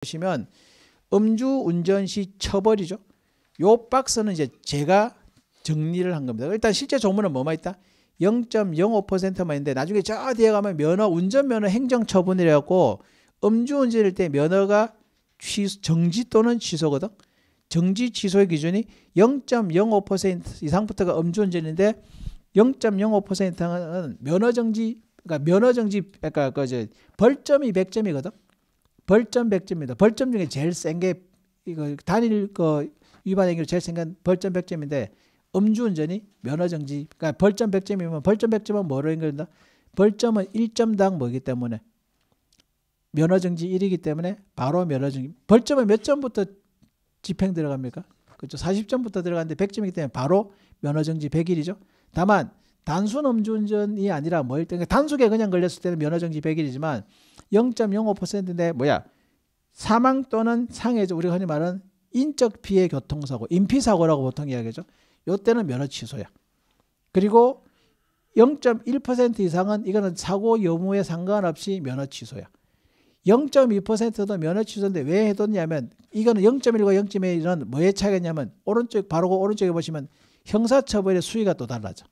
보시면 음주 운전 시 처벌이죠. 요 박스는 이제 제가 정리를 한 겁니다. 일단 실제 조문은 뭐만 있다? 0.05%만 있는데 나중에 저 뒤에 가면 면허 운전 면허 행정 처분이라고 음주 운전일 때 면허가 취소, 정지 또는 취소거든. 정지 취소의 기준이 0.05% 이상부터가 음주 운전인데 0.05%는 면허 정지 그러니까 면허 정지 그러니까 그 벌점이 100점이거든. 벌점 1 0 0점입니다 벌점 중에 제일 센 게 이거 단일 그 위반 행위로 제일 센 건 벌점 1 0 0점인데 음주운전이 면허정지 그러니까 벌점 백점이면 벌점 1 0 0점은 뭐로 연결된다? 벌점은 1점당 뭐기 때문에 면허정지 1이기 때문에 바로 면허정지 벌점은 몇 점부터 집행 들어갑니까? 그렇죠. 사십 점부터 들어가는데 1 0 0점이기 때문에 바로 면허정지 1 0 0일이죠 다만 단순 음주운전이 아니라 뭐일 때 단속에 그냥 걸렸을 때는 면허정지 100일이지만 0.05%인데 뭐야 사망 또는 상해죠 우리가 흔히 말하는 인적 피해 교통사고 인피사고라고 보통 이야기하죠 요때는 면허 취소야 그리고 0.1% 이상은 이거는 사고 여무에 상관없이 면허 취소야 0.2%도 면허 취소인데 왜 해뒀냐면 이거는 0.1과 0.1은 뭐의 차이겠냐면 오른쪽 바로고 그 오른쪽에 보시면 형사처벌의 수위가 또 달라져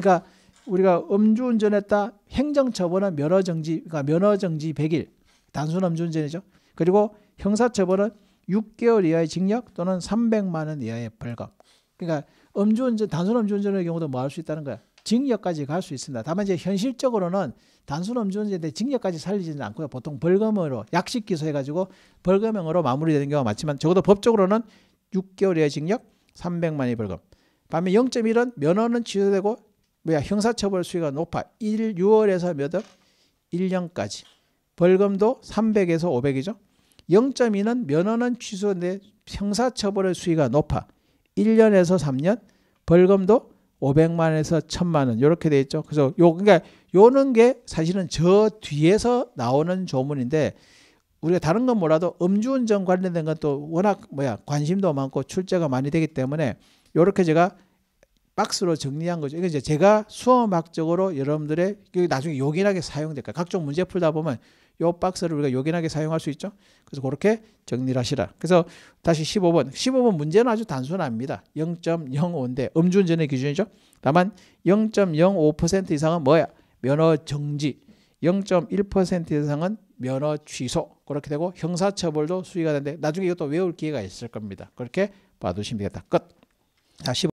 그러니까 우리가 음주운전했다 행정처벌은 면허정지 그러니까 면허정지 100일 단순 음주운전이죠. 그리고 형사처벌은 6개월 이하의 징역 또는 300만 원 이하의 벌금. 그러니까 음주운전 단순 음주운전의 경우도 뭐 할 수 있다는 거야. 징역까지 갈 수 있습니다. 다만 이제 현실적으로는 단순 음주운전인데 징역까지 살리지는 않고요. 보통 벌금으로 약식 기소해가지고 벌금형으로 마무리되는 경우가 많지만 적어도 법적으로는 6개월 이하의 징역, 300만 원의 벌금. 반면 0.1은 면허는 취소되고 뭐야 형사처벌 수위가 높아 1 6월에서 몇 억? 1년까지 벌금도 300에서 500이죠. 0.2는 면허는 취소인데 형사처벌의 수위가 높아 1년에서 3년 벌금도 500만에서 1000만 원 이렇게 돼 있죠. 그래서 요 그러니까 요는 게 사실은 저 뒤에서 나오는 조문인데 우리가 다른 건 몰라도 음주운전 관련된 건 또 워낙 뭐야 관심도 많고 출제가 많이 되기 때문에 요렇게 제가 박스로 정리한 거죠. 이건 그러니까 이제 제가 수험학적으로 여러분들의 그 나중에 요긴하게 사용될 까 각종 문제 풀다 보면 요 박스를 우리가 요긴하게 사용할 수 있죠. 그래서 그렇게 정리를 하시라. 그래서 다시 15번. 15번 문제는 아주 단순합니다. 0.05인데 음주운전의 기준이죠. 다만 0.05% 이상은 뭐야? 면허 정지. 0.1% 이상은 면허 취소. 그렇게 되고 형사처벌도 수위가 되는데 나중에 이것도 외울 기회가 있을 겁니다. 그렇게 봐두시면 되겠다. 끝. 자, 15.